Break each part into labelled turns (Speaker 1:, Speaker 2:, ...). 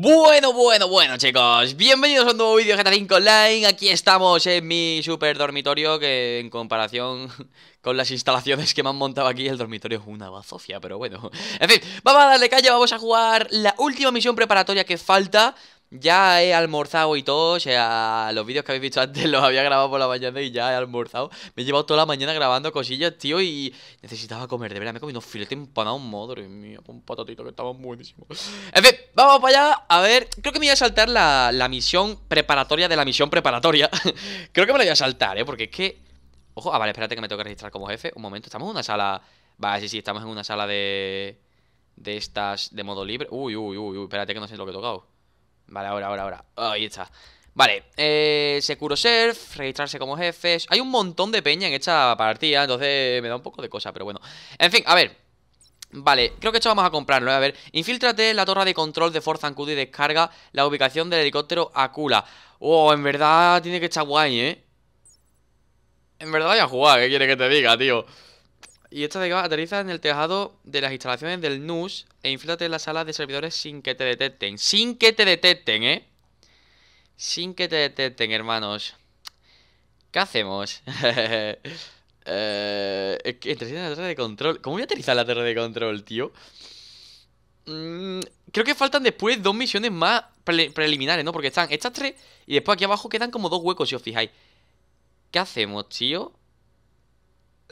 Speaker 1: Bueno, bueno, bueno chicos, bienvenidos a un nuevo vídeo de GTA 5 Online Aquí estamos en mi super dormitorio que en comparación con las instalaciones que me han montado aquí El dormitorio es una bazofia, pero bueno En fin, vamos a darle calle, vamos a jugar la última misión preparatoria que falta ya he almorzado y todo, o sea, los vídeos que habéis visto antes los había grabado por la mañana y ya he almorzado. Me he llevado toda la mañana grabando cosillas, tío, y necesitaba comer, de verdad, me he comido un filete empanado, madre mía, un patatito que estaba buenísimo. En fin, vamos para allá, a ver, creo que me voy a saltar la, la misión preparatoria de la misión preparatoria. creo que me la voy a saltar, ¿eh? Porque es que... Ojo, ah, vale, espérate que me tengo que registrar como jefe. Un momento, estamos en una sala... Vale, sí, sí, estamos en una sala de... De estas de modo libre. Uy, uy, uy, uy, espérate que no sé lo que he tocado. Vale, ahora, ahora, ahora. Ahí está. Vale, eh, Securo Surf, registrarse como jefes. Hay un montón de peña en esta partida, entonces me da un poco de cosa, pero bueno. En fin, a ver. Vale, creo que esto vamos a comprarlo, ¿eh? a ver. Infíltrate en la torre de control de Forza Ancudo y descarga la ubicación del helicóptero Akula. Oh, en verdad tiene que estar guay, ¿eh? En verdad ya a jugar, ¿qué quiere que te diga, tío? Y esta de gas aterriza en el tejado de las instalaciones del NUS e inflate en la sala de servidores sin que te detecten. Sin que te detecten, ¿eh? Sin que te detecten, hermanos. ¿Qué hacemos? eh, en la torre de control. ¿Cómo voy a aterrizar la torre de control, tío? Mm, creo que faltan después dos misiones más preliminares, ¿no? Porque están estas tres y después aquí abajo quedan como dos huecos, si os fijáis. ¿Qué hacemos, tío?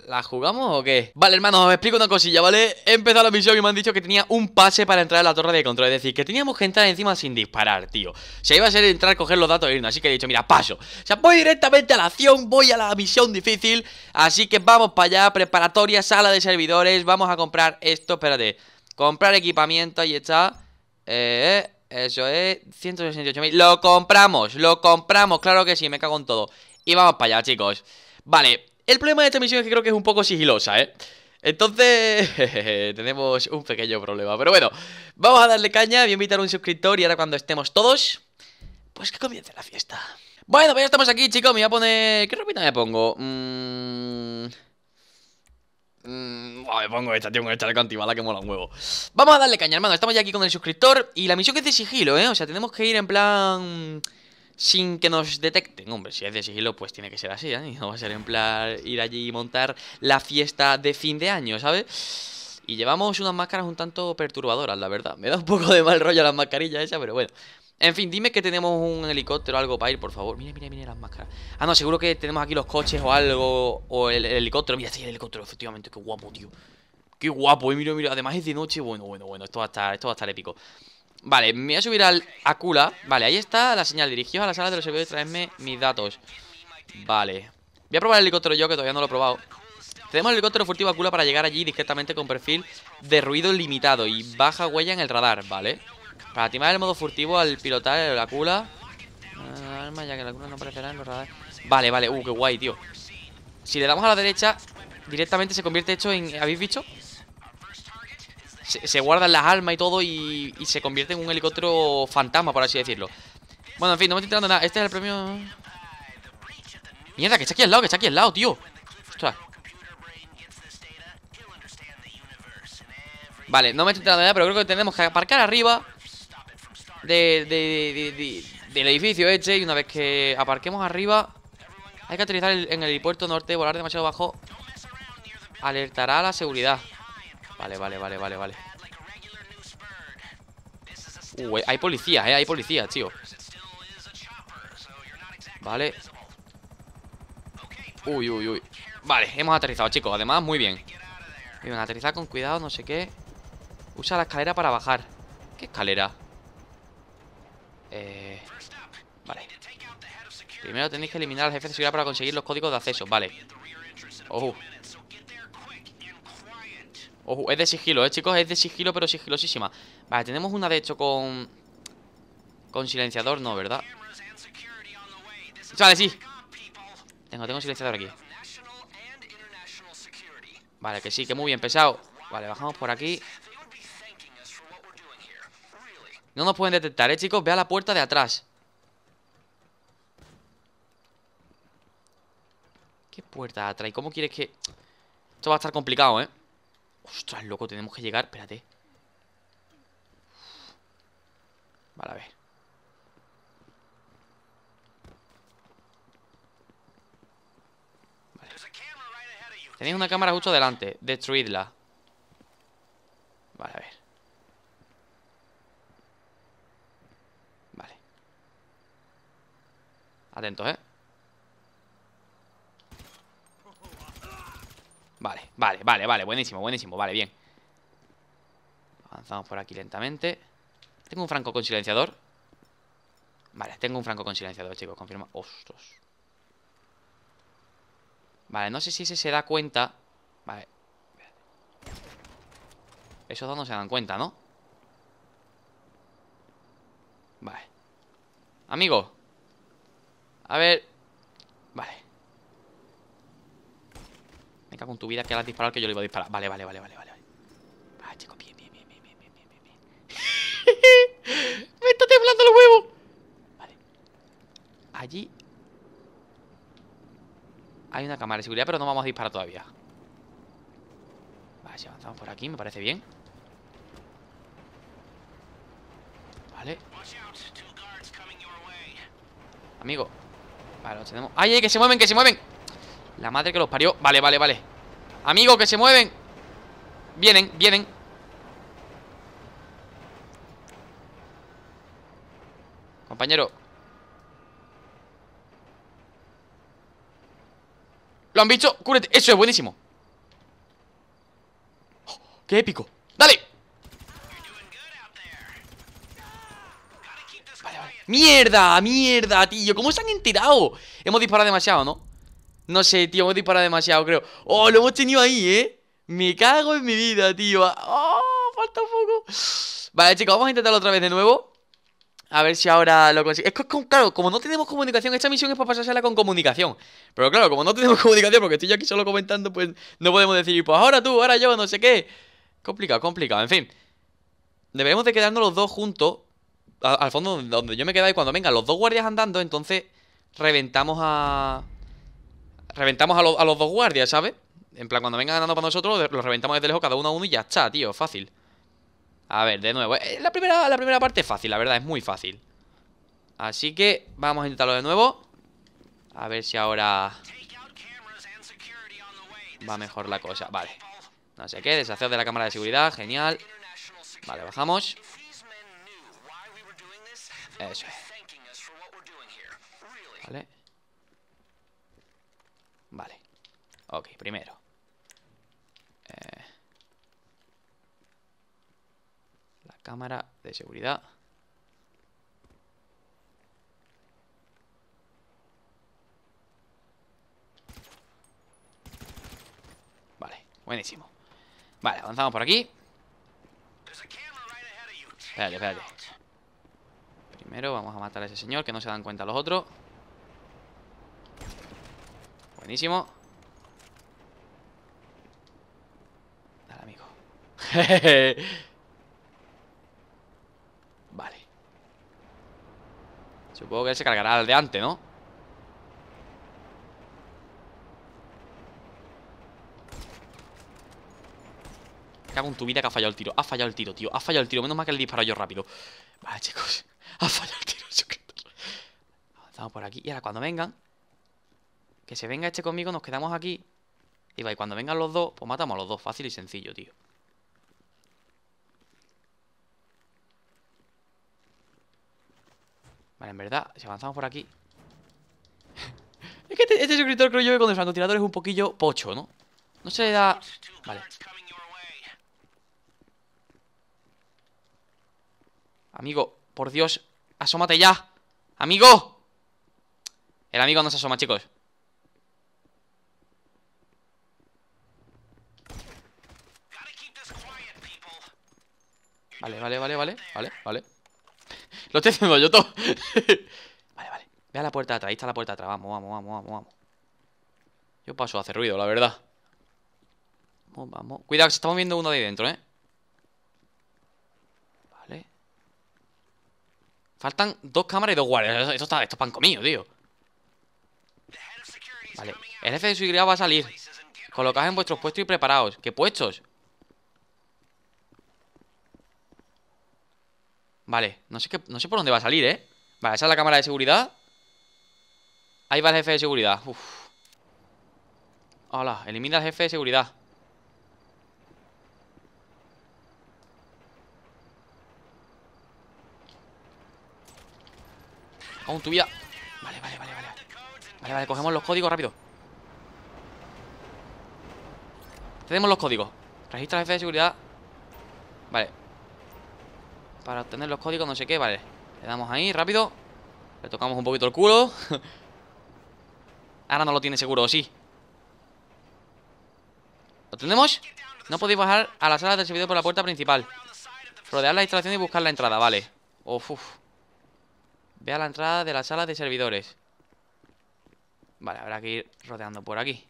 Speaker 1: ¿La jugamos o qué? Vale, hermano, os explico una cosilla, ¿vale? He empezado la misión y me han dicho que tenía un pase para entrar a la torre de control Es decir, que teníamos que entrar encima sin disparar, tío Se iba a ser entrar, coger los datos e irnos Así que he dicho, mira, paso O sea, voy directamente a la acción, voy a la misión difícil Así que vamos para allá, preparatoria, sala de servidores Vamos a comprar esto, espérate Comprar equipamiento, ahí está Eh, eh eso es 168.000 Lo compramos, lo compramos, claro que sí, me cago en todo Y vamos para allá, chicos Vale el problema de esta misión es que creo que es un poco sigilosa, ¿eh? Entonces, jejeje, tenemos un pequeño problema. Pero bueno, vamos a darle caña, voy a invitar a un suscriptor y ahora cuando estemos todos, pues que comience la fiesta. Bueno, pues ya estamos aquí, chicos, me voy a poner... ¿Qué ropita me pongo? Mmm... me pongo esta, tío, con el chaleco la que mola un huevo Vamos a darle caña, hermano Estamos ya aquí con el suscriptor Y la misión que es de sigilo, ¿eh? O sea, tenemos que ir en plan sin que nos detecten. Hombre, si es de sigilo, pues tiene que ser así, ¿eh? Y no va a ser en plan ir allí y montar la fiesta de fin de año, ¿sabes? Y llevamos unas máscaras un tanto perturbadoras, la verdad. Me da un poco de mal rollo las mascarillas esas, pero bueno. En fin, dime que tenemos un helicóptero o algo para ir, por favor. Mira, mira, mira las máscaras. Ah, no, seguro que tenemos aquí los coches o algo. O el, helicóptero. Mira, sí, el helicóptero, efectivamente. Qué guapo, tío. Qué guapo, y eh, Mira, mira. Además es de noche. Bueno, bueno, bueno. Esto va a estar, esto va a estar épico. Vale, me voy a subir al Akula Vale, ahí está la señal dirigida a la sala de los servidores y traedme mis datos Vale Voy a probar el helicóptero yo, que todavía no lo he probado Tenemos el helicóptero furtivo cula para llegar allí directamente con perfil de ruido limitado Y baja huella en el radar, ¿vale? Para activar el modo furtivo al pilotar el la cula ah, Vale, vale, uh, qué guay, tío Si le damos a la derecha Directamente se convierte esto en... ¿Habéis visto? se, guardan las almas y todo y, se convierte en un helicóptero fantasma, por así decirlo. Bueno, en fin, no me estoy enterando nada. Este es el premio... Mierda, que está aquí al lado, que está aquí al lado, tío. Vale, no me estoy enterando nada, pero creo que tenemos que aparcar arriba de, del edificio este. Y una vez que aparquemos arriba, hay que aterrizar en el puerto norte, volar demasiado abajo Alertará a la seguridad. Vale, vale, vale, vale, vale. Uh, hay policías, eh, hay policías, tío. Vale. Uy, uy, uy. Vale, hemos aterrizado, chicos. Además, muy bien. Muy aterrizar con cuidado, no sé qué. Usa la escalera para bajar. ¿Qué escalera? Eh... Vale. Primero tenéis que eliminar al jefe de seguridad para conseguir los códigos de acceso. Vale. Oh es de sigilo, ¿eh, chicos? Es de sigilo, pero sigilosísima Vale, tenemos una de hecho con... Con silenciador, no, ¿verdad? Vale, sí Tengo, tengo silenciador aquí Vale, que sí, que muy bien, pesado Vale, bajamos por aquí No nos pueden detectar, ¿eh, chicos? Ve a la puerta de atrás ¿Qué puerta de atrás? ¿Y cómo quieres que...? Esto va a estar complicado, ¿eh? Ostras, loco, tenemos que llegar. Espérate. Vale, a ver. Vale. Tenéis una cámara justo delante. Destruidla. Vale, a ver. Vale. Atentos, ¿eh? Vale, vale, vale, vale, buenísimo, buenísimo, vale, bien Avanzamos por aquí lentamente Tengo un franco con silenciador Vale, tengo un franco con silenciador, chicos, confirma Ostras Vale, no sé si ese se da cuenta Vale Esos dos no se dan cuenta, ¿no? Vale Amigo A ver Vale Venga con tu vida que la has disparado que yo le iba a disparar. Vale, vale, vale, vale, vale. Vale, ah, chico bien, bien, bien, bien, bien, bien, bien, bien. ¡Me está temblando los huevos Vale. Allí. Hay una cámara de seguridad, pero no vamos a disparar todavía. Vale, si avanzamos por aquí, me parece bien. Vale. Amigo. Vale, los tenemos. ¡Ay, ay! ¡Que se mueven! ¡Que se mueven! La madre que los parió Vale, vale, vale Amigos, que se mueven Vienen, vienen Compañero Lo han visto, cúrete Eso es buenísimo Qué épico Dale Mierda, mierda, tío ¿Cómo se han enterado? Hemos disparado demasiado, ¿no? No sé, tío, hemos disparado demasiado, creo. ¡Oh, lo hemos tenido ahí, eh! Me cago en mi vida, tío. ¡Oh, falta un poco! Vale, chicos, vamos a intentarlo otra vez de nuevo. A ver si ahora lo consigo. Es que, claro, como no tenemos comunicación, esta misión es para pasársela con comunicación. Pero claro, como no tenemos comunicación, porque estoy yo aquí solo comentando, pues no podemos decir, pues ahora tú, ahora yo, no sé qué. Complicado, complicado, en fin. Deberemos de quedarnos los dos juntos. Al, fondo, donde yo me quedo y cuando vengan los dos guardias andando, entonces reventamos a reventamos a, los dos guardias, ¿sabes? En plan, cuando vengan ganando para nosotros, los reventamos desde lejos cada uno a uno y ya está, tío, fácil. A ver, de nuevo. Eh, la primera, la primera parte es fácil, la verdad, es muy fácil. Así que vamos a intentarlo de nuevo. A ver si ahora va mejor la cosa. Vale. No sé qué, deshacer de la cámara de seguridad, genial. Vale, bajamos. Eso Vale. Ok, primero. Eh, la cámara de seguridad. Vale, buenísimo. Vale, avanzamos por aquí. Espérate, espérate. Primero vamos a matar a ese señor que no se dan cuenta los otros. Buenísimo. vale. Supongo que se cargará al de antes, ¿no? Cago en tu vida que ha fallado el tiro. Ha fallado el tiro, tío. Ha fallado el tiro. Menos mal que le disparo yo rápido. Vale, chicos. Ha fallado el tiro. Avanzamos por aquí. Y ahora cuando vengan. Que se venga este conmigo, nos quedamos aquí. Y y cuando vengan los dos, pues matamos a los dos. Fácil y sencillo, tío. Vale, en verdad, si avanzamos por aquí... es que este, escritor este creo yo que con el francotirador es un poquillo pocho, ¿no? No se le da... Vale. Amigo, por Dios, asómate ya. ¡Amigo! El amigo no se asoma, chicos. Vale, vale, vale, vale, vale, vale. Lo estoy haciendo yo todo. vale, vale. Ve a la puerta de atrás. Ahí está la puerta de atrás. Vamos, vamos, vamos, vamos, vamos. Yo paso a hacer ruido, la verdad. Vamos, vamos. Cuidado, que se uno de ahí dentro, ¿eh? Vale. Faltan dos cámaras y dos guardias. Esto, está, esto es pan comido, tío. Vale. El jefe de seguridad va a salir. Colocad en vuestros puestos y preparaos. ¿Qué puestos? Vale, no sé, qué, no sé por dónde va a salir, ¿eh? Vale, esa es la cámara de seguridad Ahí va el jefe de seguridad Hola, elimina al jefe de seguridad Aún tu vida Vale, vale, vale, vale Vale, vale, cogemos los códigos rápido Tenemos los códigos Registra al jefe de seguridad Vale para obtener los códigos, no sé qué, vale Le damos ahí, rápido Le tocamos un poquito el culo Ahora no lo tiene seguro, sí? ¿Lo tenemos? No podéis bajar a la sala del servidor por la puerta principal Rodear la instalación y buscar la entrada, vale o uf. Ve a la entrada de la sala de servidores Vale, habrá que ir rodeando por aquí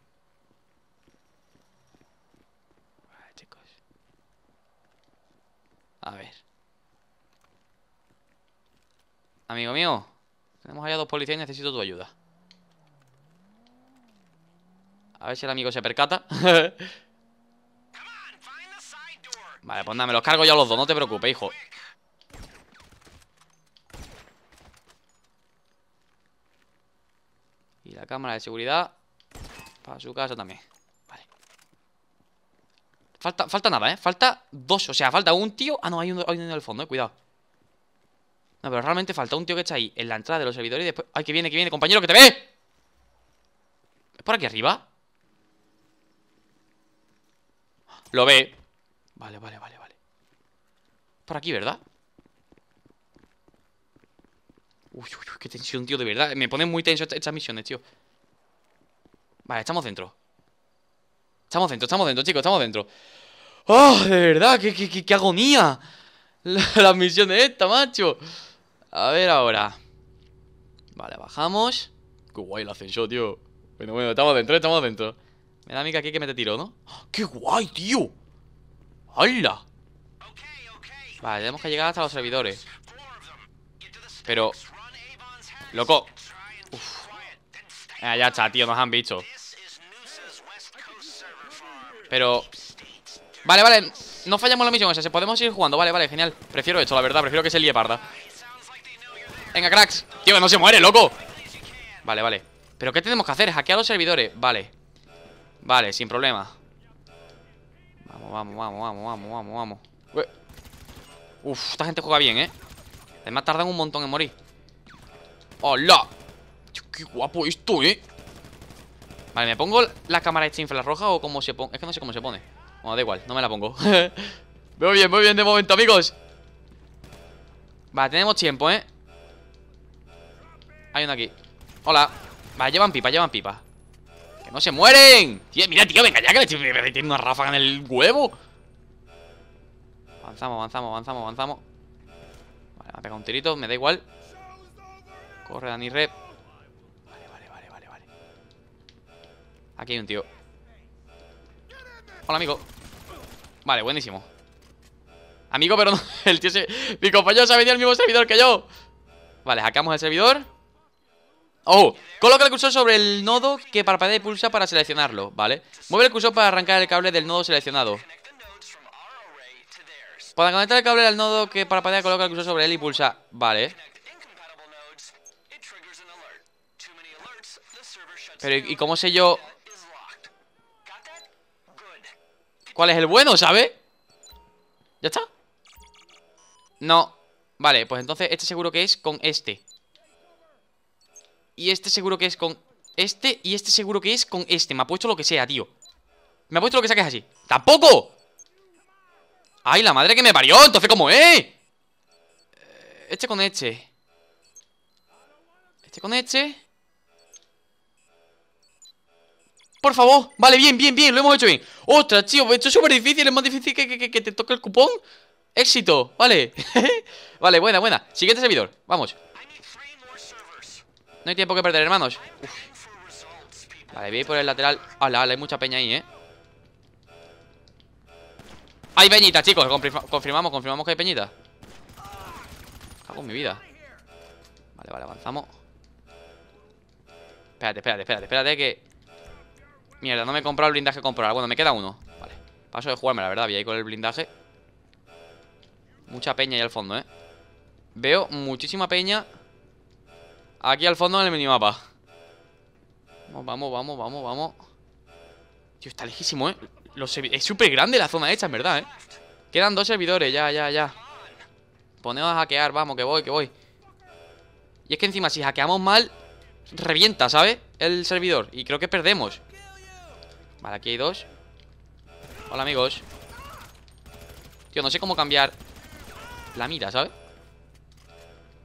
Speaker 1: Vale, chicos A ver Amigo mío, tenemos allá dos policías y necesito tu ayuda. A ver si el amigo se percata. vale, pues nada, me los cargo ya los dos, no te preocupes, hijo. Y la cámara de seguridad para su casa también. Vale. Falta, falta nada, ¿eh? Falta dos, o sea, falta un tío. Ah, no, hay uno, en el fondo, eh, Cuidado pero realmente falta un tío que está ahí en la entrada de los servidores y después... ¡Ay, que viene, que viene, compañero, que te ve! ¿Es por aquí arriba? Lo ve. Vale, vale, vale, vale. Por aquí, ¿verdad? Uy, uy, uy, qué tensión, tío, de verdad. Me ponen muy tenso estas misiones, tío. Vale, estamos dentro. Estamos dentro, estamos dentro, chicos, estamos dentro. ¡Oh, de verdad! ¡Qué, qué, agonía! Las misión de esta, macho. A ver ahora. Vale, bajamos. Qué guay el ascenso, tío. Bueno, bueno, estamos dentro, eh, estamos dentro. Me da a aquí que me te tiro, ¿no? ¡Ah, ¡Qué guay, tío! ¡Hala! Vale, tenemos que llegar hasta los servidores. Pero... Loco. ya está, tío, nos han visto. Pero... Vale, vale, no fallamos la misión esa, se podemos ir jugando. Vale, vale, genial. Prefiero esto, la verdad, prefiero que se líe parda. Venga, cracks. Tío, no se muere, loco. Vale, vale. ¿Pero qué tenemos que hacer? ¿Hackear los servidores? Vale. Vale, sin problema. Vamos, vamos, vamos, vamos, vamos, vamos, vamos. Uf, esta gente juega bien, ¿eh? Además tardan un montón en morir. ¡Hola! ¡Qué guapo esto, eh! Vale, ¿me pongo la cámara de la roja o cómo se pone? Es que no sé cómo se pone. Bueno, da igual, no me la pongo. muy bien, muy bien de momento, amigos. Vale, tenemos tiempo, ¿eh? Hay uno aquí Hola Vale, llevan pipa, llevan pipa ¡Que no se mueren! Tío, mira, tío, venga ya que le estoy metiendo una ráfaga en el huevo Avanzamos, avanzamos, avanzamos, avanzamos Vale, me ha pegado un tirito, me da igual Corre, Dani Rep Vale, vale, vale, vale, vale Aquí hay un tío Hola, amigo Vale, buenísimo Amigo, pero no, el tío se... Mi compañero se ha venido al mismo servidor que yo Vale, sacamos el servidor ¡Oh! Coloca el cursor sobre el nodo que parpadea y pulsa para seleccionarlo, ¿vale? Mueve el cursor para arrancar el cable del nodo seleccionado. Para conectar el cable al nodo que parpadea, coloca el cursor sobre él y pulsa. Vale. Pero, ¿y cómo sé yo ¿Cuál es el bueno, sabe? ¿Ya está? No Vale, pues entonces este seguro que es con este y este seguro que es con este Y este seguro que es con este Me ha puesto lo que sea, tío Me ha puesto lo que sea que es así ¡Tampoco! ¡Ay, la madre que me parió! Entonces, ¿cómo es? Eh? Este con este Este con este Por favor, vale, bien, bien, bien, lo hemos hecho bien Ostras, tío, pues esto es súper difícil Es más difícil que te toque el cupón Éxito, vale Vale, buena, buena Siguiente servidor, vamos no hay tiempo que perder, hermanos Vale, voy a ir por el lateral ¡Hala, hala! hay mucha peña ahí, eh Hay peñita, chicos Confirmamos, confirmamos que hay peñita Cago en mi vida Vale, vale, avanzamos Espérate, espérate, espérate, espérate que Mierda, no me he comprado el blindaje comprar Bueno, me queda uno Vale, paso de jugarme, la verdad Voy a ir con el blindaje Mucha peña ahí al fondo, eh Veo muchísima peña Aquí al fondo en el minimapa Vamos, vamos, vamos, vamos, vamos Tío, está lejísimo, ¿eh? es súper grande la zona hecha, es verdad, ¿eh? Quedan dos servidores, ya, ya, ya Ponemos a hackear, vamos, que voy, que voy Y es que encima si hackeamos mal Revienta, ¿sabes? El servidor Y creo que perdemos Vale, aquí hay dos Hola, amigos Tío, no sé cómo cambiar La mira, ¿sabes?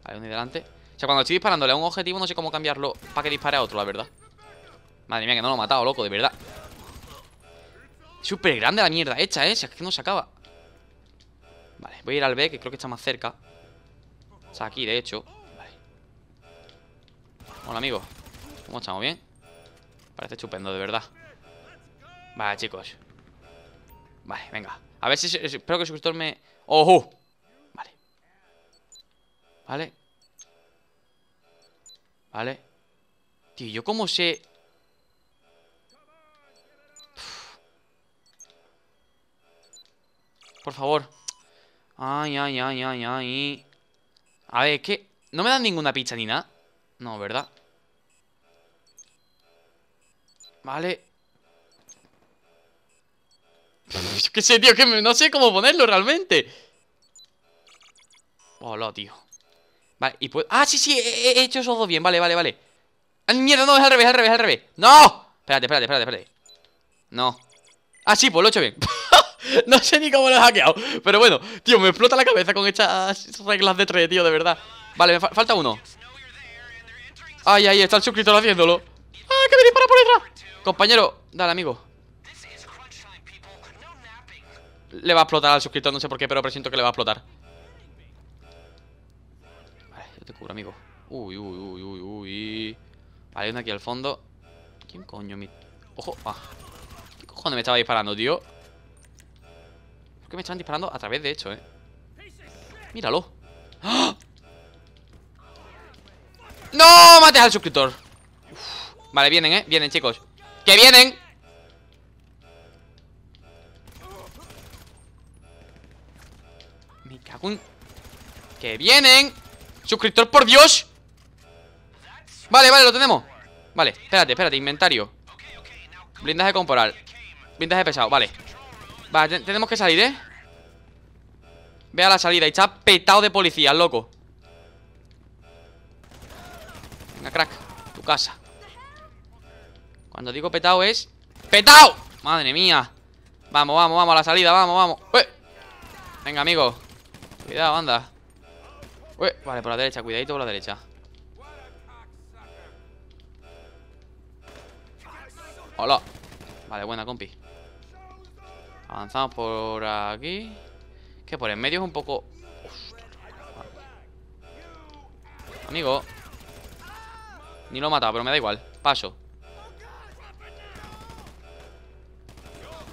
Speaker 1: Vale, uno delante o sea, cuando estoy disparándole a un objetivo no sé cómo cambiarlo para que dispare a otro, la verdad. Madre mía, que no lo he matado, loco, de verdad. Súper grande la mierda hecha, ¿eh? es que no se acaba. Vale, voy a ir al B, que creo que está más cerca. Está aquí, de hecho. Hola, amigo ¿Cómo estamos? ¿Bien? Parece estupendo, de verdad. Vale, chicos. Vale, venga. A ver si... Espero que el suscriptor me... ¡Ojo! Vale. Vale. ¿Vale? Tío, ¿yo cómo sé...? Por favor. Ay, ay, ay, ay, ay. A ver, es que... No me dan ninguna pizza ni nada. No, ¿verdad? Vale. Yo qué sé, tío, que no sé cómo ponerlo realmente. Hola, tío. Vale, y puedo... ¡Ah, sí, sí! He, hecho esos dos bien, vale, vale, vale ¡Ah, mierda! No, es al revés, al revés, al revés ¡No! Espérate, espérate, espérate, espérate No Ah, sí, pues lo he hecho bien No sé ni cómo lo he hackeado Pero bueno, tío, me explota la cabeza con estas reglas de tres, tío, de verdad Vale, me falta uno Ay, ay, está el suscriptor haciéndolo ¡Ah, que me dispara por detrás! Compañero, dale, amigo Le va a explotar al suscriptor, no sé por qué, pero presiento que le va a explotar te cubro, amigo. Uy, uy, uy, uy, uy. Vale, hay uno aquí al fondo. ¿Quién coño me...? ¡Ojo! Ah. ¿Qué cojones me estaba disparando, tío? ¿Por qué me estaban disparando? A través, de hecho, ¿eh? ¡Míralo! ¡Ah! ¡No! ¡Mate al suscriptor! Vale, vienen, ¿eh? Vienen, chicos. ¡Que vienen! Me cago en... ¡Que vienen! Suscriptor, por Dios Vale, vale, lo tenemos Vale, espérate, espérate, inventario Blindaje corporal Blindaje pesado, vale Vale, tenemos que salir, ¿eh? Ve a la salida y está petado de policía, loco Venga, crack Tu casa Cuando digo petado es ¡Petado! Madre mía Vamos, vamos, vamos a la salida, vamos, vamos ¡Eh! Venga, amigo Cuidado, anda vale, por la derecha, cuidadito por la derecha Hola Vale, buena, compi Avanzamos por aquí Que por en medio es un poco... Amigo Ni lo he matado, pero me da igual Paso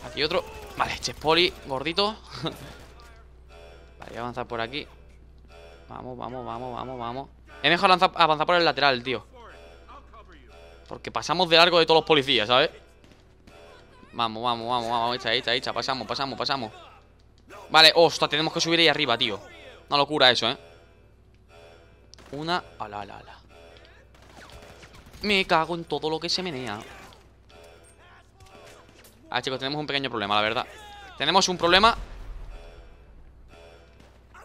Speaker 1: Aquí otro Vale, Chespoli, gordito Vale, voy a avanzar por aquí Vamos, vamos, vamos, vamos, vamos. Es mejor avanzar, por el lateral, tío. Porque pasamos de largo de todos los policías, ¿sabes? Vamos, vamos, vamos, vamos. Hecha, hecha, Pasamos, pasamos, pasamos. Vale, hostia, tenemos que subir ahí arriba, tío. Una locura eso, ¿eh? Una... Ala, ala, ala. Me cago en todo lo que se menea. Ah, chicos, tenemos un pequeño problema, la verdad. Tenemos un problema.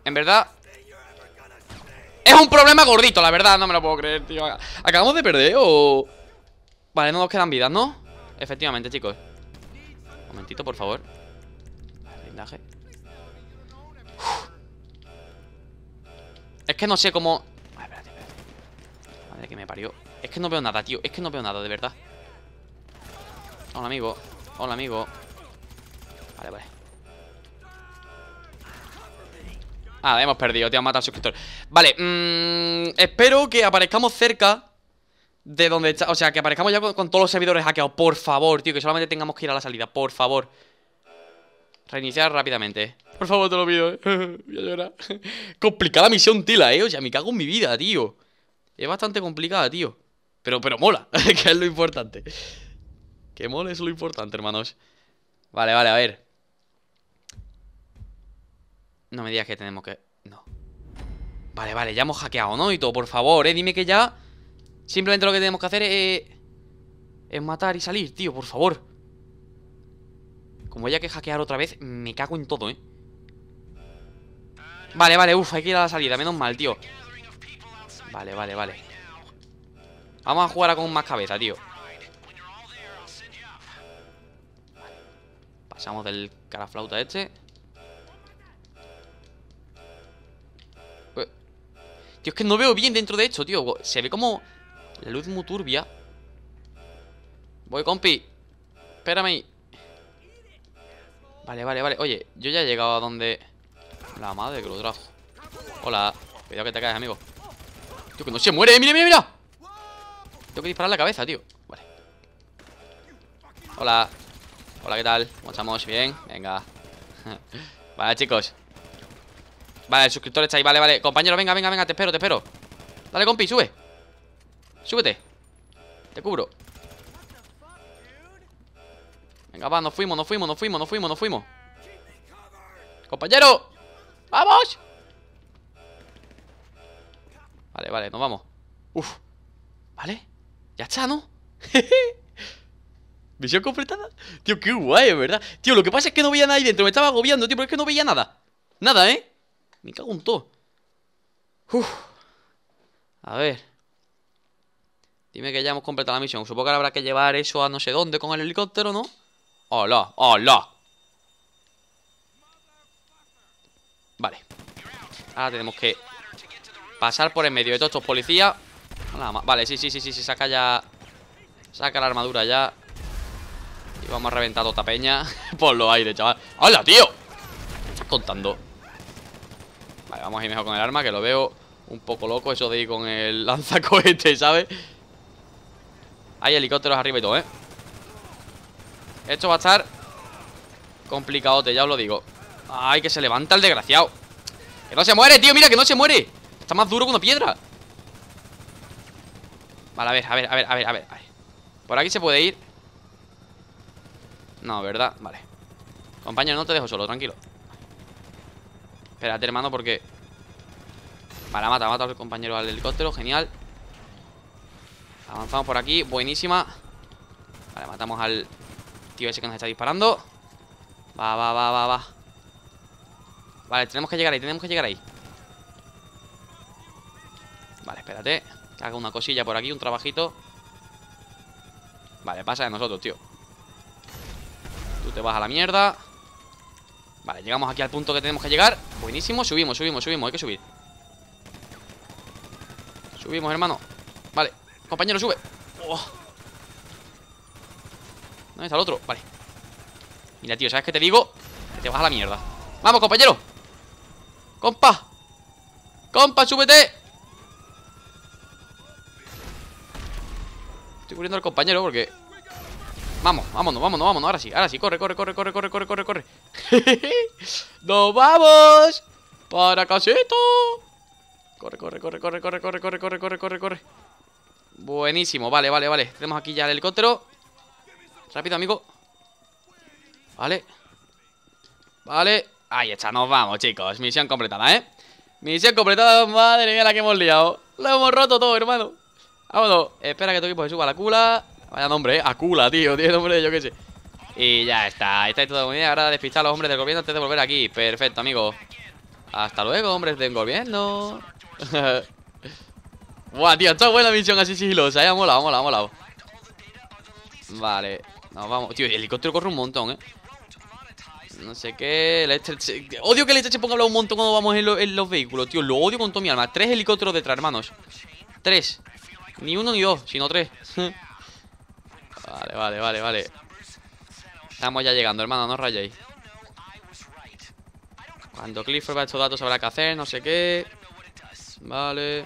Speaker 1: En verdad, es un problema gordito, la verdad, no me lo puedo creer, tío ¿Acabamos de perder o...? Vale, no nos quedan vidas, ¿no? Efectivamente, chicos Un momentito, por favor Blindaje Es que no sé cómo... espérate, espérate Madre que me parió Es que no veo nada, tío Es que no veo nada, de verdad Hola, amigo Hola, amigo Vale, vale Ah, hemos perdido, tío, han matado al suscriptor Vale, mmm, espero que aparezcamos cerca de donde está, o sea, que aparezcamos ya con, todos los servidores hackeados Por favor, tío, que solamente tengamos que ir a la salida Por favor Reiniciar rápidamente eh. Por favor, te lo pido, eh. voy a llorar Complicada misión, tila, eh, o sea, me cago en mi vida, tío Es bastante complicada, tío Pero, pero mola, que es lo importante Que mola es lo importante, hermanos Vale, vale, a ver no me digas que tenemos que... No. Vale, vale, ya hemos hackeado, ¿no? Y todo, por favor, ¿eh? Dime que ya... Simplemente lo que tenemos que hacer es... Es matar y salir, tío, por favor. Como haya que hackear otra vez, me cago en todo, ¿eh? Vale, vale, uff, hay que ir a la salida, menos mal, tío. Vale, vale, vale. Vamos a jugar a con más cabeza, tío. Pasamos del caraflauta este. Tío, es que no veo bien dentro de esto, tío Se ve como la luz muy turbia Voy, compi Espérame ahí Vale, vale, vale Oye, yo ya he llegado a donde... La madre que lo trajo Hola Cuidado que te caes, amigo Tío, que no se muere, mira, mira, mira Tengo que disparar la cabeza, tío Vale Hola Hola, ¿qué tal? ¿Cómo ¿Bien? Venga Vale, chicos Vale, el suscriptor está ahí, vale, vale Compañero, venga, venga, venga, te espero, te espero Dale, compi, sube Súbete Te cubro Venga, va, nos fuimos, nos fuimos, nos fuimos, nos fuimos, nos fuimos Compañero ¡Vamos! Vale, vale, nos vamos Uf Vale Ya está, ¿no? Visión completada Tío, qué guay, verdad Tío, lo que pasa es que no veía nada ahí dentro Me estaba agobiando, tío Pero es que no veía nada Nada, ¿eh? Me cago en todo. A ver. Dime que ya hemos completado la misión. Supongo que habrá que llevar eso a no sé dónde con el helicóptero, ¿no? ¡Hola! ¡Hola! Vale. Ahora tenemos que pasar por en medio de todos estos policías. Vale, sí, sí, sí, sí, saca ya... Saca la armadura ya. Y vamos a reventar otra peña por los aires, chaval. Hola, tío! estás contando? vamos a ir mejor con el arma, que lo veo un poco loco eso de ir con el lanzacohete, ¿sabes? Hay helicópteros arriba y todo, ¿eh? Esto va a estar te ya os lo digo Ay, que se levanta el desgraciado Que no se muere, tío, mira, que no se muere Está más duro que una piedra Vale, a ver, a ver, a ver, a ver, a ver Por aquí se puede ir No, ¿verdad? Vale Compañero, no te dejo solo, tranquilo Espérate, hermano, porque... Vale, mata, mata al compañero al helicóptero, genial Avanzamos por aquí, buenísima Vale, matamos al tío ese que nos está disparando Va, va, va, va, va Vale, tenemos que llegar ahí, tenemos que llegar ahí Vale, espérate haga una cosilla por aquí, un trabajito Vale, pasa de nosotros, tío Tú te vas a la mierda Vale, llegamos aquí al punto que tenemos que llegar Buenísimo, subimos, subimos, subimos, hay que subir Subimos, hermano Vale, compañero, sube oh. ¿Dónde está el otro? Vale Mira, tío, ¿sabes qué te digo? Que te vas a la mierda ¡Vamos, compañero! ¡Compa! ¡Compa, súbete! Estoy cubriendo al compañero porque Vamos, vámonos, vámonos, vámonos. Ahora sí, ahora sí. Corre, corre, corre, corre, corre, corre, corre, corre. ¡Nos vamos! ¡Para casito! Corre, corre, corre, corre, corre, corre, corre, corre, corre, corre, corre. Buenísimo, vale, vale, vale. Tenemos aquí ya el helicóptero. Rápido, amigo. Vale. Vale. Ahí está, nos vamos, chicos. Misión completada, ¿eh? Misión completada, madre mía, la que hemos liado. Lo hemos roto todo, hermano. Vámonos. Espera que tu equipo se suba a la cula. Vaya nombre, eh. Acula, tío. Tiene nombre de yo qué sé. Y ya está. Estáis muy bien. Ahora despistar a los hombres del gobierno antes de volver aquí. Perfecto, amigo. Hasta luego, hombres del gobierno. Buah, tío. Está buena misión así sigilosa. Ya ¿eh? Vamos molado, la Vale. Nos vamos. Tío, el helicóptero corre un montón, eh. No sé qué. Odio que el se ponga a un montón cuando vamos en, los vehículos, tío. Lo odio con toda mi alma. Tres helicópteros detrás, hermanos. Tres. Ni uno ni dos, sino tres. Vale, vale, vale, vale. Estamos ya llegando, hermano, no rayéis. Cuando Clifford a estos datos Habrá que hacer, no sé qué. Vale.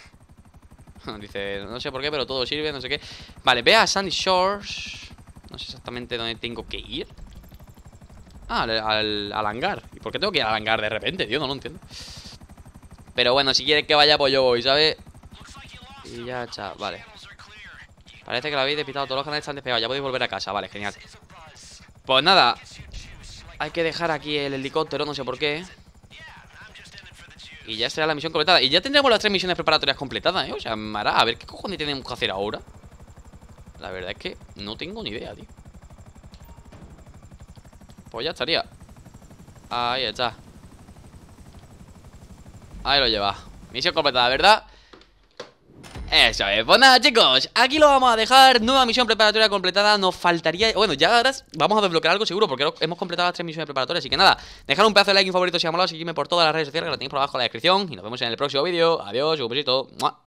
Speaker 1: Dice, no sé por qué, pero todo sirve, no sé qué. Vale, ve a Sandy Shores. No sé exactamente dónde tengo que ir. Ah, al, hangar. ¿Y por qué tengo que ir al hangar de repente, tío? No lo entiendo. Pero bueno, si quieres que vaya, pues yo voy, ¿sabes? Y ya, chao, vale Parece que lo habéis despistado. Todos los canales están despegados. Ya podéis volver a casa. Vale, genial. Pues nada. Hay que dejar aquí el helicóptero, no sé por qué. Y ya será la misión completada. Y ya tendremos las tres misiones preparatorias completadas, ¿eh? O sea, Mara, a ver qué cojones tenemos que hacer ahora. La verdad es que no tengo ni idea, tío. Pues ya estaría. Ahí está. Ahí lo lleva. Misión completada, ¿verdad? Eso es, pues nada chicos, aquí lo vamos a dejar Nueva misión preparatoria completada, nos faltaría Bueno, ya ahora vamos a desbloquear algo seguro Porque hemos completado las tres misiones preparatorias, así que nada Dejar un pedazo de like, un favorito si os ha por todas las redes sociales Que lo tenéis por abajo en la descripción Y nos vemos en el próximo vídeo, adiós, un besito